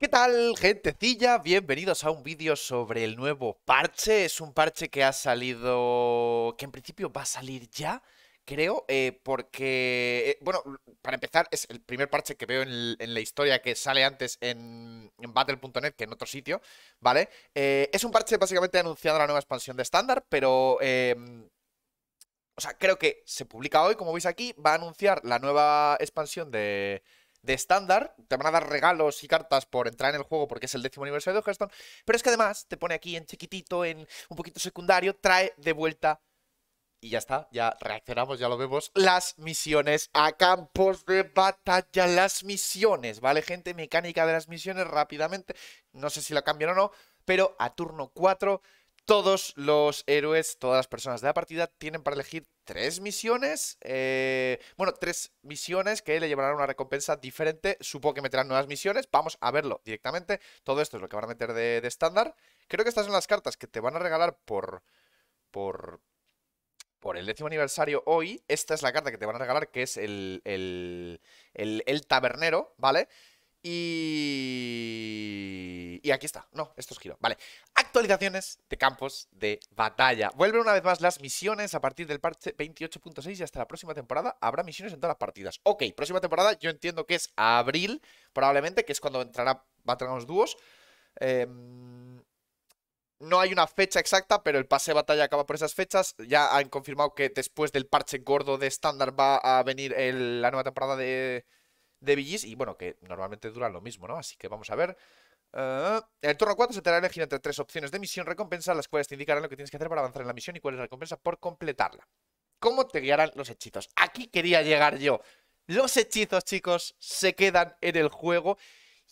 ¿Qué tal, gentecilla? Bienvenidos a un vídeo sobre el nuevo parche. Es un parche que ha salido... que en principio va a salir ya, creo, eh, porque... Eh, bueno, para empezar, es el primer parche que veo en, la historia que sale antes en, Battle.net que en otro sitio, ¿vale? Eh, es un parche básicamente anunciado la nueva expansión de estándar, pero... Em, o sea, creo que se publica hoy, como veis aquí, va a anunciar la nueva expansión de, de estándar. Te van a dar regalos y cartas por entrar en el juego porque es el décimo aniversario de Hearthstone. Pero es que además te pone aquí en chiquitito, en un poquito secundario, trae de vuelta. Y ya está, ya reaccionamos, ya lo vemos. Las misiones a campos de batalla, las misiones, ¿vale, gente? Mecánica de las misiones rápidamente. No sé si la cambian o no, pero a turno 4 todos los héroes, todas las personas de la partida tienen para elegir tres misiones. Eh, bueno, tres misiones que le llevarán una recompensa diferente. Supongo que meterán nuevas misiones. Vamos a verlo directamente. Todo esto es lo que van a meter de estándar. Creo que estas son las cartas que te van a regalar por. por. Por el décimo aniversario hoy. Esta es la carta que te van a regalar, que es el. el, el tabernero, ¿vale? Y... aquí está. No, esto es giro. Vale. Actualizaciones de campos de batalla. Vuelven una vez más las misiones a partir del parche 28.6 y hasta la próxima temporada habrá misiones en todas las partidas. Ok, próxima temporada yo entiendo que es abril, probablemente, que es cuando entrará, entrarán los dúos. Em, no hay una fecha exacta, pero el pase de batalla acaba por esas fechas. Ya han confirmado que después del parche gordo de estándar va a venir la nueva temporada de de VGs y bueno, que normalmente duran lo mismo, ¿no? Así que vamos a ver. en ah, el turno 4 se te hará elegir entre tres opciones de misión recompensa, las cuales te indicarán lo que tienes que hacer para avanzar en la misión y cuál es la recompensa por completarla. ¿Cómo te guiarán los hechizos? Aquí quería llegar yo. Los hechizos, chicos, se quedan en el juego.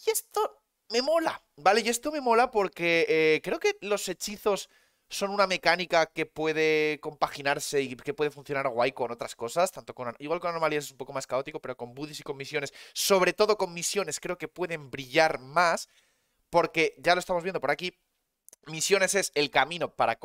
Y esto me mola, ¿vale? Y esto me mola porque eh, creo que los hechizos son una mecánica que puede compaginarse y que puede funcionar guay con otras cosas, tanto con igual con anomalías es un poco más caótico, pero con buddies y con misiones, sobre todo con misiones creo que pueden brillar más porque ya lo estamos viendo por aquí, misiones es el camino para,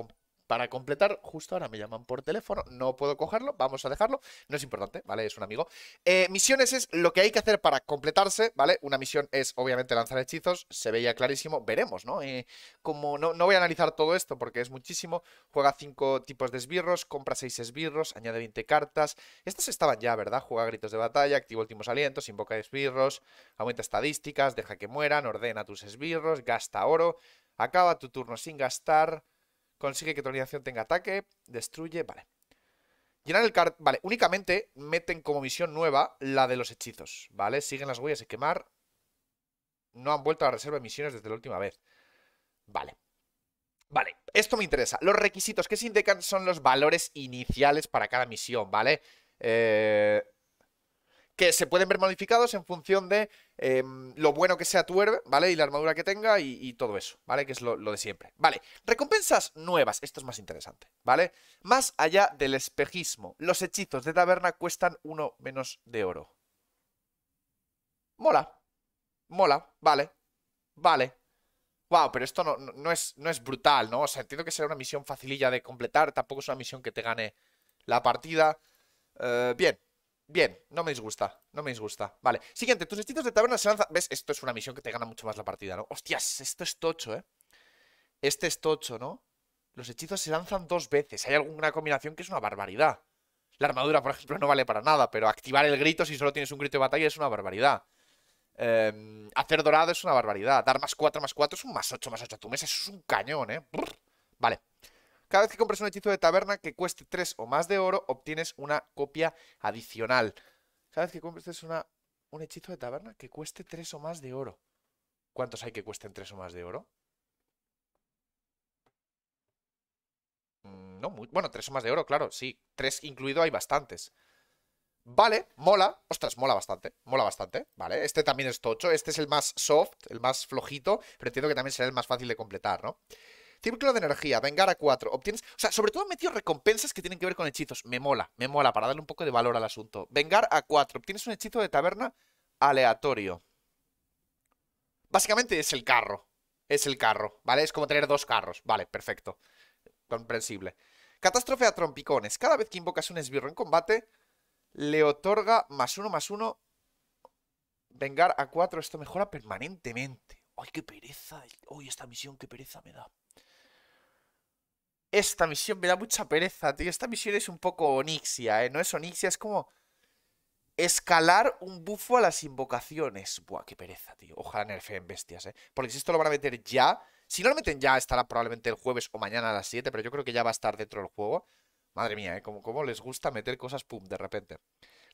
para completar, justo ahora me llaman por teléfono, no puedo cogerlo, vamos a dejarlo, no es importante, ¿vale? Es un amigo. Eh, misiones es lo que hay que hacer para completarse, ¿vale? Una misión es obviamente lanzar hechizos, se veía clarísimo, veremos, ¿no? Eh, como no, no voy a analizar todo esto porque es muchísimo, juega 5 tipos de esbirros, compra 6 esbirros, añade 20 cartas, estas estaban ya, ¿verdad? Juega gritos de batalla, activa últimos alientos, invoca esbirros, aumenta estadísticas, deja que mueran, ordena tus esbirros, gasta oro, acaba tu turno sin gastar, Consigue que tu organización tenga ataque. Destruye. Vale. Llenar el card... Vale, únicamente meten como misión nueva la de los hechizos, ¿vale? Siguen las huellas y quemar. No han vuelto a la reserva de misiones desde la última vez. Vale. Vale, esto me interesa. Los requisitos que se indican son los valores iniciales para cada misión, ¿vale? Eh, que se pueden ver modificados en función de em, lo bueno que sea tu héroe, ¿vale? Y la armadura que tenga y, todo eso, ¿vale? Que es lo, de siempre. Vale, recompensas nuevas, esto es más interesante, ¿vale? Más allá del espejismo, los hechizos de taberna cuestan uno menos de oro. Mola, mola, vale, vale. Wow, pero esto no, es, no es brutal, ¿no? O sea, entiendo que será una misión facililla de completar, tampoco es una misión que te gane la partida. Eh, bien, Bien, no me disgusta, no me disgusta. Vale, siguiente, tus hechizos de taberna se lanzan... ¿Ves? Esto es una misión que te gana mucho más la partida, ¿no? Hostias, esto es tocho, ¿eh? Este es tocho, ¿no? Los hechizos se lanzan dos veces. Hay alguna combinación que es una barbaridad. La armadura, por ejemplo, no vale para nada, pero activar el grito si solo tienes un grito de batalla es una barbaridad. Em, hacer dorado es una barbaridad. Dar más 4 más 4 es un más 8 más 8 a tu mesa. Eso es un cañón, ¿eh? Vale. Cada vez que compres un hechizo de taberna que cueste 3 o más de oro, obtienes una copia adicional. Cada vez que compres una, un hechizo de taberna que cueste 3 o más de oro. ¿Cuántos hay que cuesten 3 o más de oro? Mm, no, muy, bueno, 3 o más de oro, claro, sí. Tres incluido hay bastantes. Vale, mola. Ostras, mola bastante. Mola bastante, ¿vale? Este también es tocho. Este es el más soft, el más flojito, pero entiendo que también será el más fácil de completar, ¿no? Círculo de energía, vengar a 4. Obtienes. O sea, sobre todo han metido recompensas que tienen que ver con hechizos. Me mola, me mola, para darle un poco de valor al asunto. Vengar a 4. Obtienes un hechizo de taberna aleatorio. Básicamente es el carro. Es el carro, ¿vale? Es como tener dos carros. Vale, perfecto. Comprensible. Catástrofe a trompicones. Cada vez que invocas un esbirro en combate, le otorga más uno, más uno. Vengar a cuatro. Esto mejora permanentemente. ¡Ay, qué pereza! ¡Ay, esta misión, qué pereza me da! Esta misión me da mucha pereza, tío. Esta misión es un poco Onixia, ¿eh? No es Onixia, es como escalar un bufo a las invocaciones. Buah, qué pereza, tío. Ojalá nerfeen bestias, ¿eh? Porque si esto lo van a meter ya... Si no lo meten ya, estará probablemente el jueves o mañana a las 7, pero yo creo que ya va a estar dentro del juego. Madre mía, ¿eh? Como, como les gusta meter cosas, pum, de repente.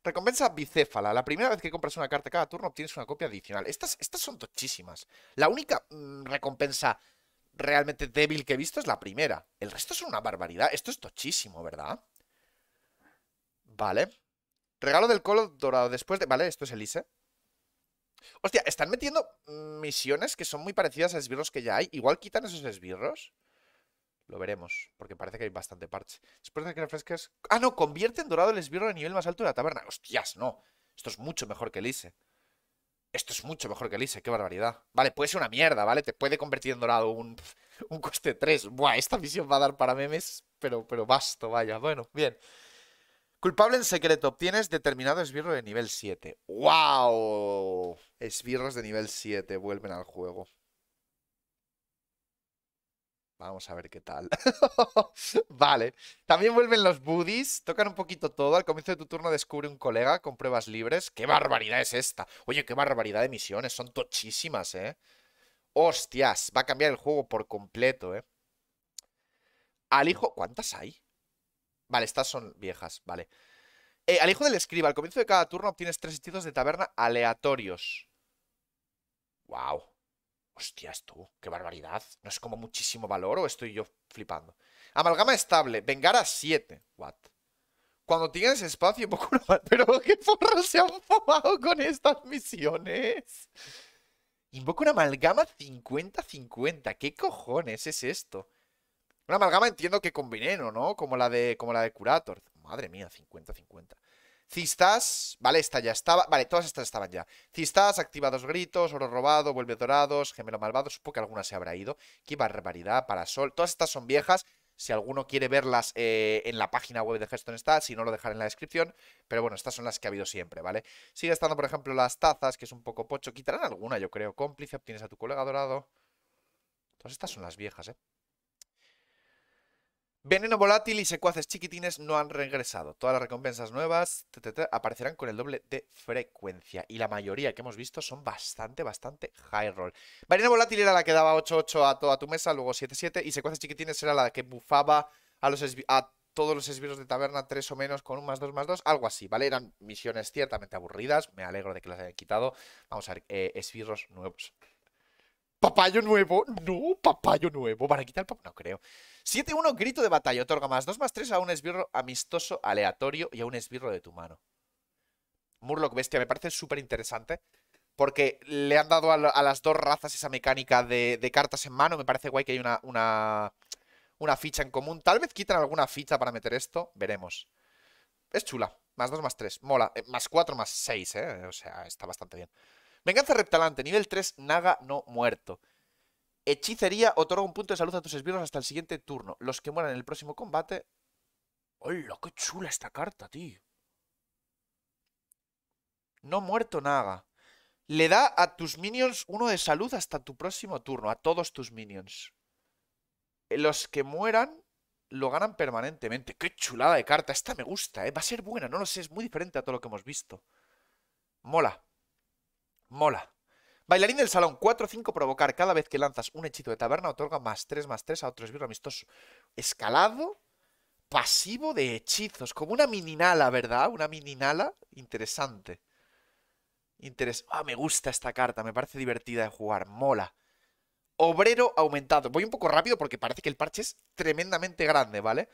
Recompensa bicéfala. La primera vez que compras una carta cada turno obtienes una copia adicional. Estas, estas son tochísimas. La única mm, recompensa realmente débil que he visto es la primera. El resto es una barbaridad. Esto es tochísimo, ¿verdad? Vale. Regalo del colo dorado después de... Vale, esto es Elise. Hostia, están metiendo misiones que son muy parecidas a esbirros que ya hay. Igual quitan esos esbirros. Lo veremos, porque parece que hay bastante parche. Después de que refresques... Ah, no, convierte en dorado el esbirro a nivel más alto de la taberna. Hostias, no. Esto es mucho mejor que Elise. Esto es mucho mejor que Elise, qué barbaridad. Vale, puede ser una mierda, ¿vale? Te puede convertir en dorado un, un coste 3. Buah, esta misión va a dar para memes, pero, pero basto, vaya. Bueno, bien. Culpable en secreto, obtienes determinado esbirro de nivel 7. ¡Wow! Esbirros de nivel 7 vuelven al juego. Vamos a ver qué tal. vale. También vuelven los buddies. Tocan un poquito todo. Al comienzo de tu turno descubre un colega con pruebas libres. ¡Qué barbaridad es esta! Oye, qué barbaridad de misiones. Son tochísimas, ¿eh? Hostias. Va a cambiar el juego por completo, ¿eh? Al hijo... ¿Cuántas hay? Vale, estas son viejas. Vale. Eh, al hijo del escriba. Al comienzo de cada turno obtienes tres estilos de taberna aleatorios. ¡Wow! Hostias tú, qué barbaridad. ¿No es como muchísimo valor o estoy yo flipando? Amalgama estable, Vengara 7. What? Cuando tienes espacio, poco una... Pero qué forro se han fumado con estas misiones. Invoca una amalgama 50-50. ¿Qué cojones es esto? Una amalgama entiendo que con veneno, ¿no? Como la de, como la de Curator. Madre mía, 50-50. Cistas, vale, esta ya estaba. Vale, todas estas estaban ya. Cistas, activados gritos, oro robado, vuelve dorados, gemelo malvado. Supongo que alguna se habrá ido. Qué barbaridad, parasol. Todas estas son viejas. Si alguno quiere verlas eh, en la página web de Hearthstone está, si no lo dejaré en la descripción. Pero bueno, estas son las que ha habido siempre, ¿vale? Sigue estando, por ejemplo, las tazas, que es un poco pocho. Quitarán alguna, yo creo. Cómplice, obtienes a tu colega dorado. Todas estas son las viejas, ¿eh? Veneno volátil y secuaces chiquitines no han regresado. Todas las recompensas nuevas aparecerán con el doble de frecuencia. Y la mayoría que hemos visto son bastante, bastante high roll. Veneno volátil era la que daba 8-8 a toda tu mesa, luego 7-7. Y secuaces chiquitines era la que bufaba a, los todos los esbirros de taberna 3 o menos con un más 2 más 2. Algo así, ¿vale? Eran misiones ciertamente aburridas. Me alegro de que las hayan quitado. Vamos a ver, eh, esbirros nuevos. Papayo nuevo. No, papayo nuevo. Para quitar el papayo. No creo. 7-1, grito de batalla. Otorga más 2 más 3 a un esbirro amistoso aleatorio y a un esbirro de tu mano. Murloc Bestia me parece súper interesante. Porque le han dado a, las dos razas esa mecánica de, cartas en mano. Me parece guay que hay una, una, ficha en común. Tal vez quitan alguna ficha para meter esto. Veremos. Es chula. Más 2 más 3. Mola. Eh, más 4 más 6, ¿eh? O sea, está bastante bien. Venganza reptalante, nivel 3, Naga no muerto. Hechicería otorga un punto de salud a tus esbirros hasta el siguiente turno. Los que mueran en el próximo combate. ¡Hola! ¡Qué chula esta carta, tío! No muerto Naga. Le da a tus minions uno de salud hasta tu próximo turno. A todos tus minions. Eh, los que mueran lo ganan permanentemente. ¡Qué chulada de carta! Esta me gusta, ¿eh? Va a ser buena, no lo sé, es muy diferente a todo lo que hemos visto. Mola. Mola. Bailarín del salón, 4-5, provocar. Cada vez que lanzas un hechizo de taberna, otorga más 3, más 3 a otros esbirro amistoso. Escalado, pasivo de hechizos. Como una mininala, ¿verdad? Una mininala interesante. Interes ah, me gusta esta carta, me parece divertida de jugar, mola. Obrero aumentado. Voy un poco rápido porque parece que el parche es tremendamente grande, ¿vale?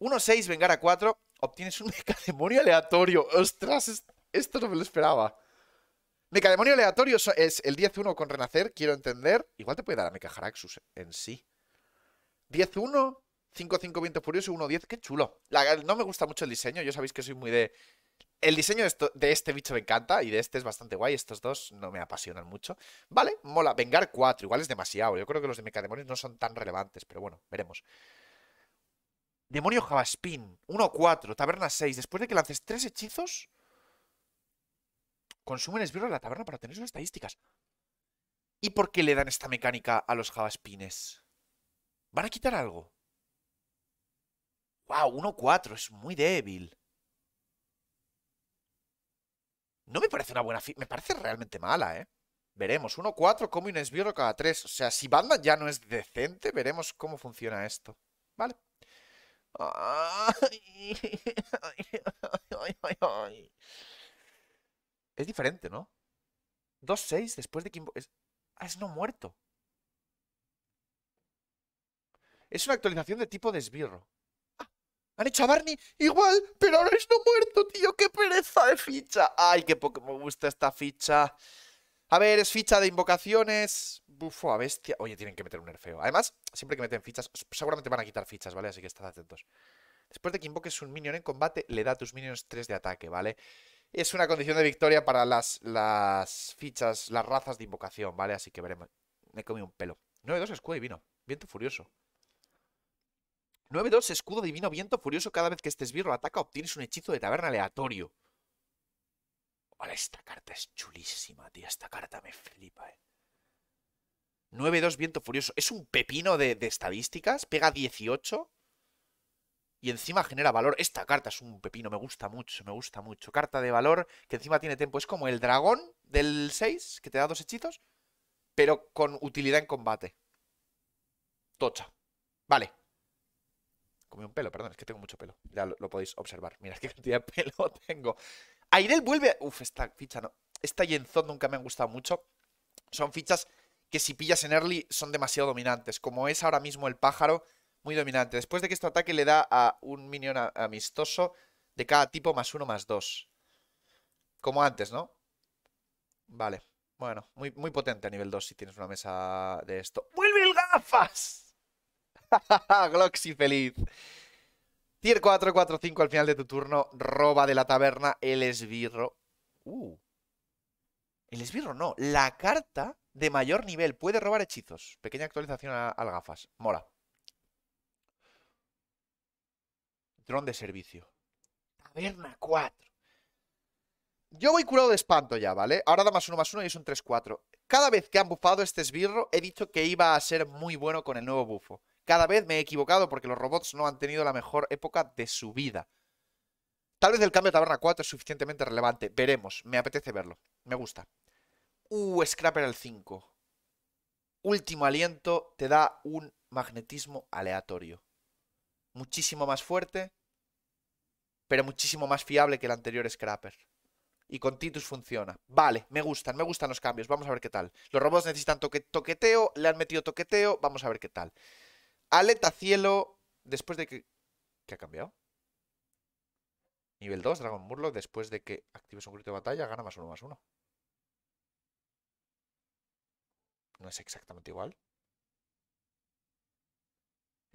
1-6, vengar a 4, obtienes un mecademonio aleatorio. ¡Ostras! Esto no me lo esperaba. Mecademonio aleatorio es el 10-1 con Renacer, quiero entender. Igual te puede dar a Mecajaraxus en sí. 10-1, 5-5 Viento Furioso, 1-10. Qué chulo. no me gusta mucho el diseño, yo sabéis que soy muy de... El diseño de, este bicho me encanta y de este es bastante guay. Estos dos no me apasionan mucho. Vale, mola. Vengar 4, igual es demasiado. Yo creo que los de Mecademonios no son tan relevantes, pero bueno, veremos. Demonio Javaspin, 1-4, Taberna 6. Después de que lances tres hechizos, consumen esbirro en la taberna para tener sus estadísticas. ¿Y por qué le dan esta mecánica a los javaspines? ¿Van a quitar algo? ¡Wow! 1-4, es muy débil. No me parece una buena... Me parece realmente mala, ¿eh? Veremos. 1-4, como un esbirro cada 3. O sea, si Batman ya no es decente, veremos cómo funciona esto. Vale. ay, Es diferente, ¿no? 2-6 después de que Es, ah, es no muerto. Es una actualización de tipo desbirro. Ah, han hecho a Barney igual, pero ahora es no muerto, tío. ¡Qué pereza de ficha! ¡Ay, qué poco me gusta esta ficha! A ver, es ficha de invocaciones. Bufo a bestia. Oye, tienen que meter un nerfeo. Además, siempre que meten fichas, seguramente van a quitar fichas, ¿vale? Así que estad atentos. Después de que invoques un minion en combate, le da a tus minions 3 de ataque, ¿vale? vale es una condición de victoria para las, fichas, las razas de invocación, ¿vale? Así que veremos. Me he comido un pelo. 9-2 escudo divino. Viento furioso. 9-2 escudo divino, viento furioso. Cada vez que este esbirro ataca, obtienes un hechizo de taberna aleatorio. Hola, esta carta es chulísima, tío. Esta carta me flipa, eh. 9-2 viento furioso. Es un pepino de, de estadísticas. Pega 18 y encima genera valor. Esta carta es un pepino, me gusta mucho, me gusta mucho. Carta de valor que encima tiene tiempo. Es como el dragón del 6, que te da dos hechizos, pero con utilidad en combate. Tocha. Vale. Comí un pelo, perdón, es que tengo mucho pelo. Ya lo, podéis observar. Mira qué cantidad de pelo tengo. Airel vuelve... Uf, esta ficha no. Esta y nunca me han gustado mucho. Son fichas que si pillas en early son demasiado dominantes. Como es ahora mismo el pájaro muy dominante. Después de que este ataque le da a un minion amistoso de cada tipo más uno más dos. Como antes, ¿no? Vale. Bueno, muy, muy potente a nivel 2 si tienes una mesa de esto. ¡Vuelve el gafas! Gloxy feliz. Tier 4, 4, 5 al final de tu turno. Roba de la taberna el esbirro. Uh. El esbirro no. La carta de mayor nivel puede robar hechizos. Pequeña actualización al gafas. Mola. dron de servicio. Taberna 4. Yo voy curado de espanto ya, ¿vale? Ahora da más uno más uno y es un 3-4. Cada vez que han bufado este esbirro, he dicho que iba a ser muy bueno con el nuevo bufo. Cada vez me he equivocado porque los robots no han tenido la mejor época de su vida. Tal vez el cambio de Taberna 4 es suficientemente relevante. Veremos. Me apetece verlo. Me gusta. Uh, Scrapper al 5. Último aliento te da un magnetismo aleatorio muchísimo más fuerte, pero muchísimo más fiable que el anterior Scrapper. Y con Titus funciona. Vale, me gustan, me gustan los cambios. Vamos a ver qué tal. Los robots necesitan toqueteo, le han metido toqueteo. Vamos a ver qué tal. Aleta cielo, después de que... ¿Qué ha cambiado? Nivel 2, Dragon Murloc, después de que actives un grito de batalla, gana más uno, más uno. No es exactamente igual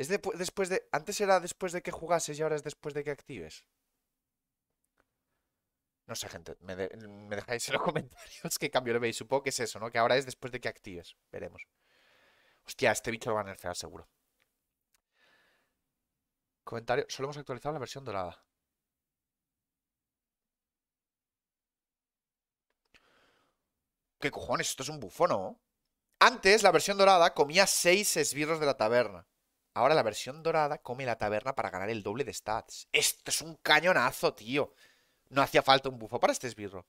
después de. Antes era después de que jugases y ahora es después de que actives. No sé, gente. Me, dejáis en los comentarios que cambio lo veis. Supongo que es eso, ¿no? Que ahora es después de que actives. Veremos. Hostia, este bicho lo van a nerfear seguro. Comentario. Solo hemos actualizado la versión dorada. ¿Qué cojones? Esto es un bufón, ¿no? Antes, la versión dorada comía seis esbirros de la taberna. Ahora la versión dorada come la taberna para ganar el doble de stats. Esto es un cañonazo, tío. No hacía falta un bufo para este esbirro.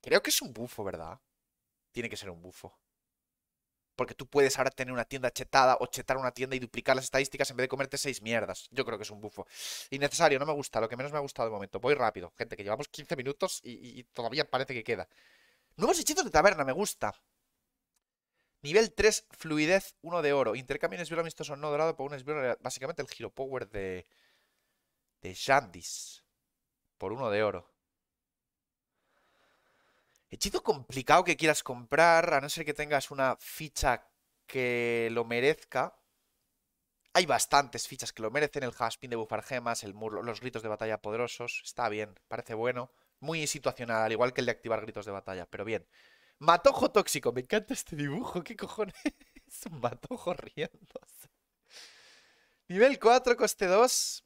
Creo que es un bufo, ¿verdad? Tiene que ser un bufo. Porque tú puedes ahora tener una tienda chetada o chetar una tienda y duplicar las estadísticas en vez de comerte seis mierdas. Yo creo que es un bufo. Innecesario, no me gusta. Lo que menos me ha gustado de momento. Voy rápido, gente, que llevamos 15 minutos y, todavía parece que queda. Nuevos hechizos de taberna, me gusta. Nivel 3, fluidez 1 de oro. Intercambio en esbirro amistoso no dorado por un Básicamente el giro power de. de Shandis. Por 1 de oro. Hechizo complicado que quieras comprar, a no ser que tengas una ficha que lo merezca. Hay bastantes fichas que lo merecen: el haspin de bufar gemas, el murlo, los gritos de batalla poderosos. Está bien, parece bueno. Muy situacional, al igual que el de activar gritos de batalla, pero bien. Matojo tóxico. Me encanta este dibujo. ¿Qué cojones? un matojo riéndose. Nivel 4, coste 2.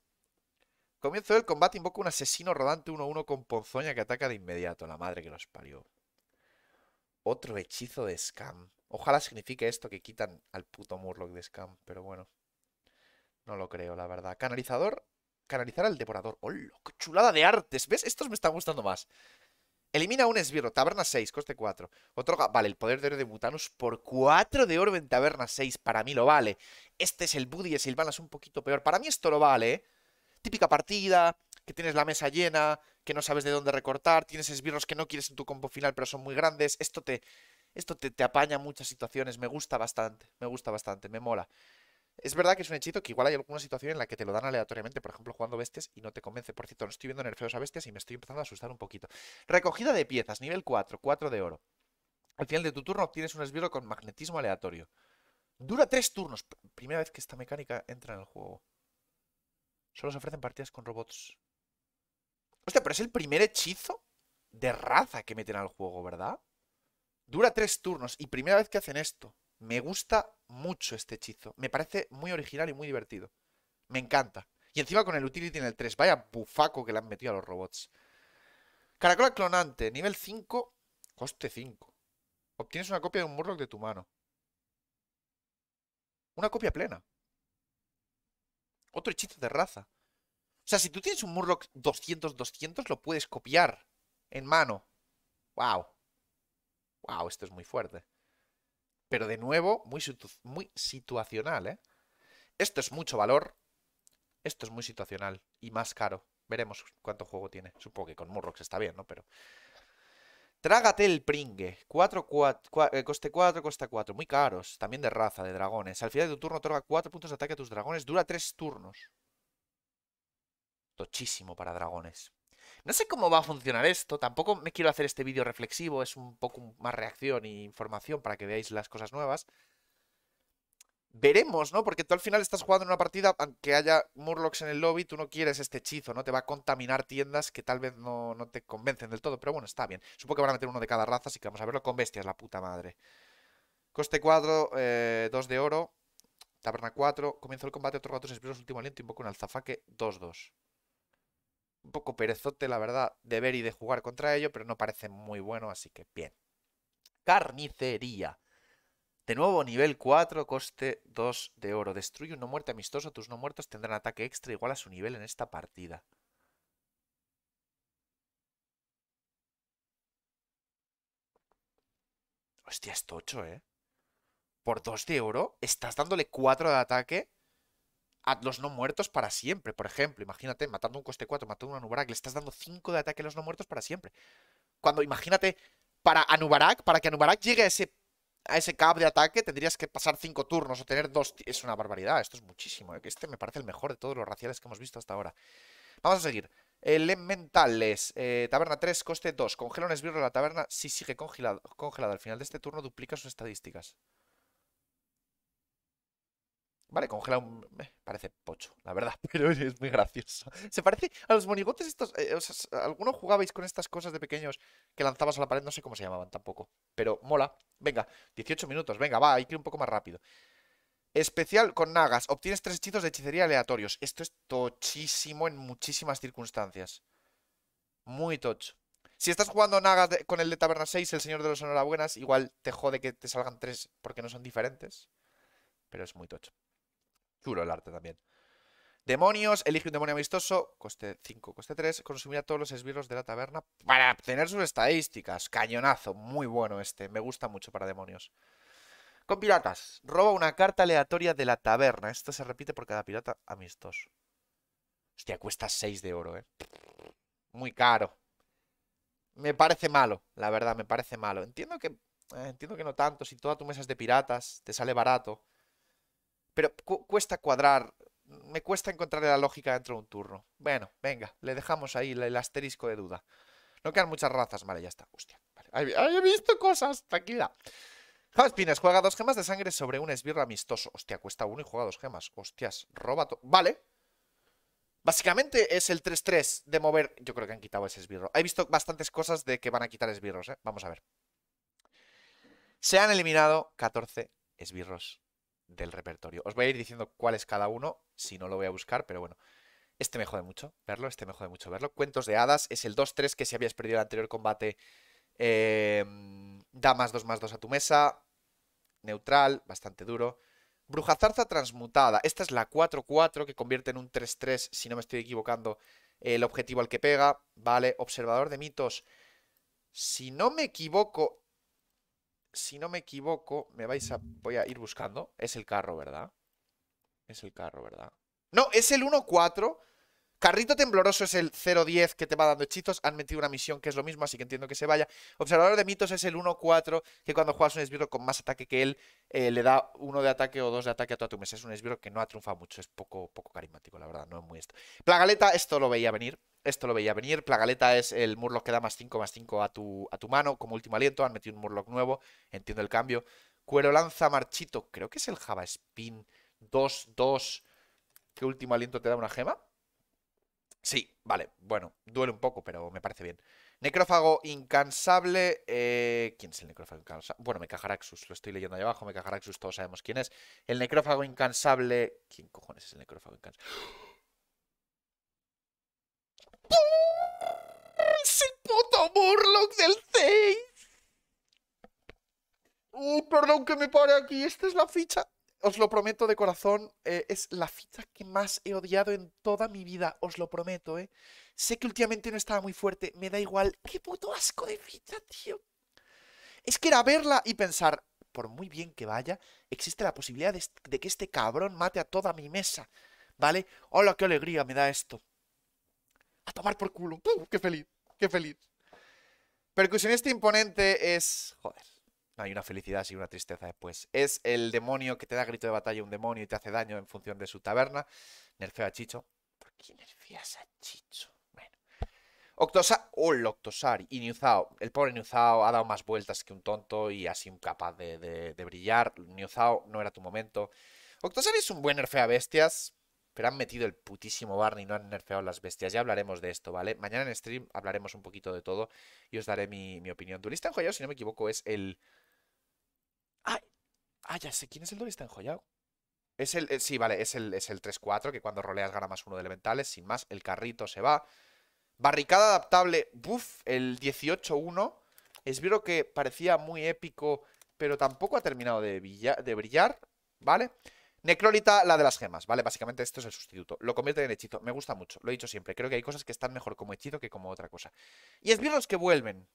Comienzo del combate, invoco un asesino rodante 1-1 con ponzoña que ataca de inmediato. La madre que los parió. Otro hechizo de scam. Ojalá signifique esto que quitan al puto Murloc de scam, pero bueno. No lo creo, la verdad. Canalizador. Canalizar al devorador. ¡Hola! ¡Qué chulada de artes! ¿Ves? Estos me están gustando más. Elimina un esbirro, taberna 6, coste 4. otro, vale, el poder de oro de Mutanus por 4 de oro en taberna 6. Para mí lo vale. Este es el Buddy, el Silvanas un poquito peor. Para mí esto lo vale, ¿eh? Típica partida, que tienes la mesa llena, que no sabes de dónde recortar, tienes esbirros que no quieres en tu combo final, pero son muy grandes. Esto te, esto te, te apaña muchas situaciones. Me gusta bastante, me gusta bastante, me mola. Es verdad que es un hechizo que igual hay alguna situación en la que te lo dan aleatoriamente, por ejemplo, jugando bestias y no te convence. Por cierto, no estoy viendo nerfeos a bestias y me estoy empezando a asustar un poquito. Recogida de piezas, nivel 4, 4 de oro. Al final de tu turno obtienes un esbirro con magnetismo aleatorio. Dura 3 turnos. Primera vez que esta mecánica entra en el juego. Solo se ofrecen partidas con robots. Hostia, pero es el primer hechizo de raza que meten al juego, ¿verdad? Dura 3 turnos y primera vez que hacen esto. Me gusta mucho este hechizo. Me parece muy original y muy divertido. Me encanta. Y encima con el utility en el 3. Vaya bufaco que le han metido a los robots. Caracola clonante, nivel 5, coste 5. Obtienes una copia de un Murloc de tu mano. Una copia plena. Otro hechizo de raza. O sea, si tú tienes un Murloc 200-200, lo puedes copiar en mano. ¡Wow! ¡Wow! Esto es muy fuerte pero de nuevo muy, situacional. ¿eh? Esto es mucho valor, esto es muy situacional y más caro. Veremos cuánto juego tiene. Supongo que con Murrox está bien, ¿no? Pero... Trágate el pringue. 4, eh, coste 4, costa 4. Muy caros. También de raza, de dragones. Al final de tu turno otorga 4 puntos de ataque a tus dragones. Dura 3 turnos. Tochísimo para dragones. No sé cómo va a funcionar esto, tampoco me quiero hacer este vídeo reflexivo, es un poco más reacción e información para que veáis las cosas nuevas. Veremos, ¿no? Porque tú al final estás jugando en una partida, aunque haya Murlocs en el lobby, tú no quieres este hechizo, ¿no? Te va a contaminar tiendas que tal vez no, te convencen del todo, pero bueno, está bien. Supongo que van a meter uno de cada raza, así que vamos a verlo con bestias, la puta madre. Coste 4, 2 eh, de oro, taberna 4, comienzo el combate, otro gato se inspira, último aliento, en un alzafaque, 2-2 un poco perezote, la verdad, de ver y de jugar contra ello, pero no parece muy bueno, así que bien. Carnicería. De nuevo, nivel 4, coste 2 de oro. Destruye un no muerte amistoso. Tus no muertos tendrán ataque extra igual a su nivel en esta partida. Hostia, es tocho, ¿eh? Por 2 de oro, estás dándole 4 de ataque a los no muertos para siempre, por ejemplo. Imagínate, matando un coste 4, matando un Anubarak, le estás dando 5 de ataque a los no muertos para siempre. Cuando, imagínate, para Anubarak, para que Anubarak llegue a ese, a ese cap de ataque, tendrías que pasar 5 turnos o tener 2. Es una barbaridad, esto es muchísimo. ¿eh? Este me parece el mejor de todos los raciales que hemos visto hasta ahora. Vamos a seguir. Elementales, eh, taberna 3, coste 2. Congela un esbirro la taberna si sigue congelado, congelado. Al final de este turno duplica sus estadísticas. Vale, congela un... Eh, parece pocho, la verdad, pero es muy gracioso. Se parece a los monigotes estos... Eh, algunos ¿Alguno jugabais con estas cosas de pequeños que lanzabas a la pared? No sé cómo se llamaban tampoco. Pero mola. Venga, 18 minutos. Venga, va, hay que ir un poco más rápido. Especial con nagas. Obtienes tres hechizos de hechicería aleatorios. Esto es tochísimo en muchísimas circunstancias. Muy tocho. Si estás jugando nagas con el de Taberna 6, el Señor de los Enhorabuenas, igual te jode que te salgan tres porque no son diferentes. Pero es muy tocho. Chulo el arte también. Demonios, elige un demonio amistoso, coste 5, coste 3, consumirá todos los esbirros de la taberna para obtener sus estadísticas. Cañonazo, muy bueno este, me gusta mucho para demonios. Con piratas, roba una carta aleatoria de la taberna. Esto se repite por cada pirata amistoso. Hostia, cuesta 6 de oro, eh. Muy caro. Me parece malo, la verdad, me parece malo. Entiendo que, eh, entiendo que no tanto, si toda tu mesa es de piratas, te sale barato. Pero cuesta cuadrar, me cuesta encontrar la lógica dentro de un turno. Bueno, venga, le dejamos ahí el asterisco de duda. No quedan muchas razas, vale, ya está. Hostia, vale. He visto cosas, tranquila. Haspines juega dos gemas de sangre sobre un esbirro amistoso. Hostia, cuesta uno y juega dos gemas. Hostias, roba todo. Vale. Básicamente es el 3-3 de mover. Yo creo que han quitado ese esbirro. He visto bastantes cosas de que van a quitar esbirros, ¿eh? Vamos a ver. Se han eliminado 14 esbirros del repertorio. Os voy a ir diciendo cuál es cada uno, si no lo voy a buscar, pero bueno. Este me jode mucho verlo, este me jode mucho verlo. Cuentos de hadas, es el 2-3 que si habías perdido el anterior combate, em, da más 2 2 a tu mesa. Neutral, bastante duro. Bruja zarza transmutada, esta es la 4-4 que convierte en un 3-3, si no me estoy equivocando, el objetivo al que pega. Vale, observador de mitos. Si no me equivoco, si no me equivoco, me vais a... Voy a ir buscando. Es el carro, ¿verdad? Es el carro, ¿verdad? No, es el 1-4. Carrito tembloroso es el 0-10 que te va dando hechizos. Han metido una misión que es lo mismo, así que entiendo que se vaya. Observador de mitos es el 1-4, que cuando juegas un esbirro con más ataque que él, eh, le da uno de ataque o dos de ataque a toda tu mesa. Es un esbirro que no ha triunfado mucho, es poco, poco carismático, la verdad, no es muy esto. Plagaleta, esto lo veía venir. Esto lo veía venir. Plagaleta es el Murloc que da más 5, más 5 a tu, a tu mano como último aliento. Han metido un Murloc nuevo. Entiendo el cambio. Cuero lanza marchito. Creo que es el Java Spin 2-2. ¿Qué último aliento te da una gema? Sí, vale, bueno, duele un poco, pero me parece bien. Necrófago incansable. Eh, ¿Quién es el necrófago incansable? Bueno, Mecajaraxus, lo estoy leyendo ahí abajo. Mecajaraxus, todos sabemos quién es. El necrófago incansable. ¿Quién cojones es el necrófago incansable? ¡Es el puto Murloc del 6! Uh, perdón que me pare aquí. Esta es la ficha. Os lo prometo de corazón, eh, es la ficha que más he odiado en toda mi vida, os lo prometo, ¿eh? Sé que últimamente no estaba muy fuerte, me da igual. ¡Qué puto asco de ficha, tío! Es que era verla y pensar, por muy bien que vaya, existe la posibilidad de, que este cabrón mate a toda mi mesa, ¿vale? ¡Hola, qué alegría me da esto! A tomar por culo. ¡Pum! ¡Qué feliz! ¡Qué feliz! Percusionista imponente es... Joder hay una felicidad y una tristeza después. Es el demonio que te da grito de batalla, un demonio y te hace daño en función de su taberna. Nerfeo a Chicho. ¿Por qué nerfeas a Chicho? Bueno. Octosa. Oh, el Octosari. Y Niuzao. El pobre Niuzao ha dado más vueltas que un tonto y ha sido incapaz de, brillar. Niuzao no era tu momento. Octosari es un buen a bestias. Pero han metido el putísimo Barney, no han nerfeado las bestias. Ya hablaremos de esto, ¿vale? Mañana en stream hablaremos un poquito de todo y os daré mi, opinión. Tu en joyos, si no me equivoco, es el Ah, ya sé quién es el Está enjollado. Es el, eh, sí, vale, es el, es 3-4, que cuando roleas gana más uno de elementales. Sin más, el carrito se va. Barricada adaptable, buf, el 18-1. vero que parecía muy épico, pero tampoco ha terminado de, brillar, ¿vale? Necrólita, la de las gemas, ¿vale? Básicamente esto es el sustituto. Lo convierte en hechizo. Me gusta mucho, lo he dicho siempre. Creo que hay cosas que están mejor como hechizo que como otra cosa. Y esbirros que vuelven.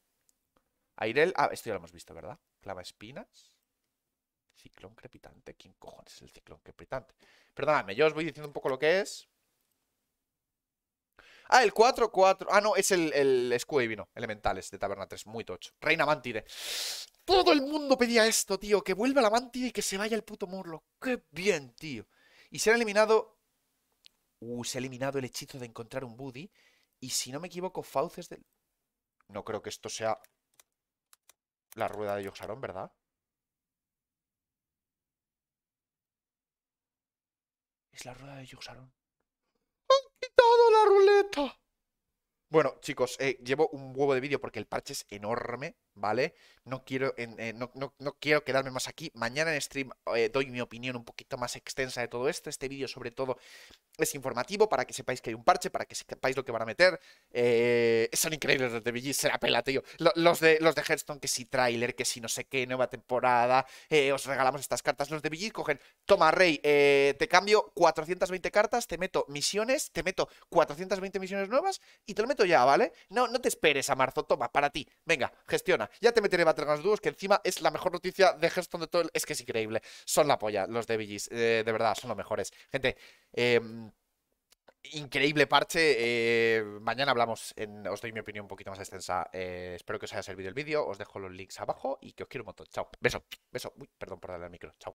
Airel, ah, esto ya lo hemos visto, ¿verdad? Clava espinas. Ciclón crepitante. ¿Quién cojones es el ciclón crepitante? Perdóname, yo os voy diciendo un poco lo que es. Ah, el 4-4. Ah, no, es el, el y vino. Elementales de Taberna 3. Muy tocho. Reina Mantide. Todo el mundo pedía esto, tío. Que vuelva la Mantide y que se vaya el puto Morlo. Qué bien, tío. Y se ha eliminado. Uh, se ha eliminado el hechizo de encontrar un Buddy. Y si no me equivoco, Fauces del. No creo que esto sea. La rueda de Yoxaron, ¿verdad? la rueda de Yuxaron. ¡Han quitado la ruleta! Bueno, chicos, eh, llevo un huevo de vídeo porque el parche es enorme. ¿vale? No quiero, eh, no, quiero quedarme más aquí. Mañana en stream eh, doy mi opinión un poquito más extensa de todo esto. Este vídeo sobre todo es informativo para que sepáis que hay un parche, para que sepáis lo que van a meter. Eh, son increíbles los de BG, será pela, tío. Los de, los de Hearthstone, que si trailer, que si no sé qué, nueva temporada. os regalamos estas cartas. Los de BG cogen, toma, Rey, te cambio 420 cartas, te meto misiones, te meto 420 misiones nuevas y te lo meto ya, ¿vale? No, no te esperes a marzo, toma, para ti. Venga, gestiona. Ya te meteré los 2, que encima es la mejor noticia de Hearthstone de todo el... Es que es increíble. Son la polla, los de eh, de verdad, son los mejores. Gente, em, increíble parche. Eh, mañana hablamos, en, os doy mi opinión un poquito más extensa. Eh, espero que os haya servido el vídeo. Os dejo los links abajo y que os quiero un montón. Chao. Beso, beso. Uy, perdón por darle al micro. Chao.